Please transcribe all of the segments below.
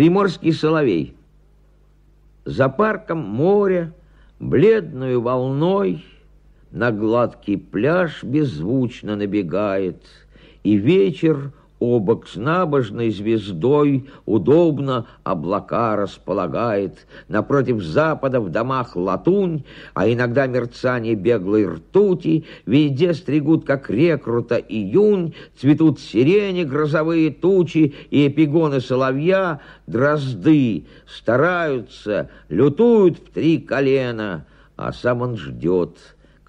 приморский соловей. За парком море, бледную волной, на гладкий пляж беззвучно набегает, и вечер Обок с набожной звездой удобно облака располагает. Напротив запада в домах латунь, а иногда мерцание беглой ртути. Везде стригут, как рекрута, июнь. Цветут сирени, грозовые тучи и эпигоны соловья, дрозды. Стараются, лютуют в три колена, а сам он ждет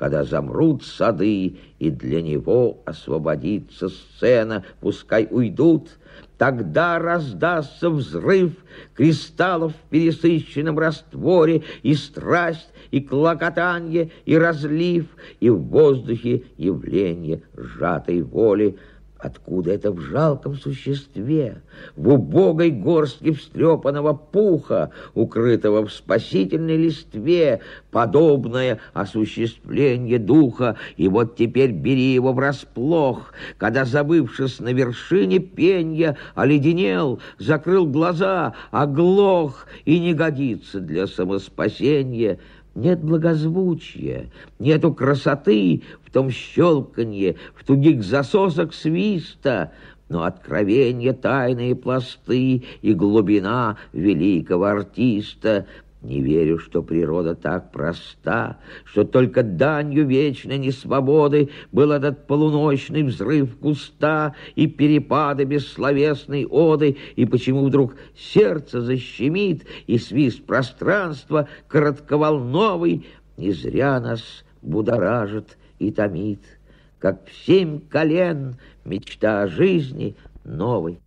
когда замрут сады, и для него освободится сцена, пускай уйдут, тогда раздастся взрыв кристаллов в пересыщенном растворе, и страсть, и клокотанье, и разлив, и в воздухе явление сжатой воли — Откуда это в жалком существе, в убогой горстке встрепанного пуха, укрытого в спасительной листве, подобное осуществление духа, и вот теперь бери его врасплох, когда, забывшись на вершине пенья, оледенел, закрыл глаза, оглох и не годится для самоспасения, нет благозвучия, нету красоты в том щелканье, в тугих засосах свиста, но откровение тайные пласты и глубина великого артиста — не верю, что природа так проста, что только данью вечной несвободы был этот полуночный взрыв куста и перепады бессловесной оды, и почему вдруг сердце защемит, и свист пространства коротковолновый не зря нас будоражит и томит, как в семь колен мечта о жизни новой.